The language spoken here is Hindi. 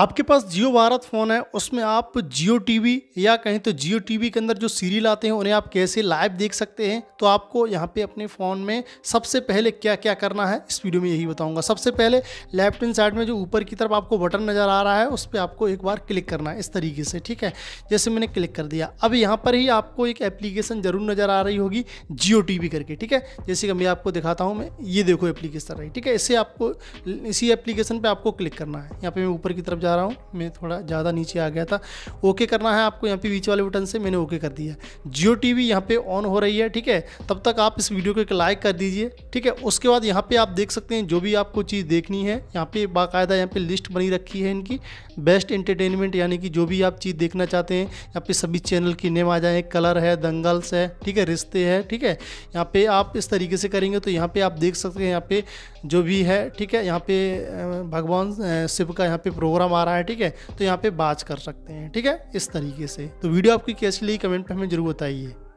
आपके पास जियो भारत फ़ोन है उसमें आप जियो टी या कहें तो जियो टी के अंदर जो सीरियल आते हैं उन्हें आप कैसे लाइव देख सकते हैं तो आपको यहाँ पे अपने फ़ोन में सबसे पहले क्या क्या करना है इस वीडियो में यही बताऊँगा सबसे पहले लेफ्ट हैंड साइड में जो ऊपर की तरफ आपको बटन नज़र आ रहा है उस पर आपको एक बार क्लिक करना है इस तरीके से ठीक है जैसे मैंने क्लिक कर दिया अब यहाँ पर ही आपको एक एप्लीकेशन ज़रूर नज़र आ रही होगी जियो टी करके ठीक है जैसे कि मैं आपको दिखाता हूँ मैं ये देखो एप्लीकेशन रही ठीक है इसे आपको इसी एप्लीकेशन पर आपको क्लिक करना है यहाँ पर मैं ऊपर की तरफ जा रहा हूँ मैं थोड़ा ज़्यादा नीचे आ गया था ओके करना है आपको यहाँ पे बीच वाले बटन से मैंने ओके कर दिया जियो टी वी यहाँ पर ऑन हो रही है ठीक है तब तक आप इस वीडियो को एक लाइक कर दीजिए ठीक है उसके बाद यहाँ पर आप देख सकते हैं जो भी आपको चीज़ देखनी है यहाँ पर बाकायदा यहाँ पर लिस्ट बनी रखी है इनकी बेस्ट इंटरटेनमेंट यानी कि जो भी आप चीज़ देखना चाहते हैं यहाँ पर सभी चैनल की नेम आ जाए कलर है दंगल्स है ठीक है रिश्ते हैं ठीक है यहाँ पर आप इस तरीके से करेंगे तो यहाँ पर आप देख सकते हैं यहाँ पे जो भी है ठीक है यहाँ पे भगवान शिव का यहाँ पे प्रोग्राम रहा है ठीक है तो यहाँ पे बाज कर सकते हैं ठीक है इस तरीके से तो वीडियो आपकी कैसी लगी कमेंट पर हमें जरूर बताइए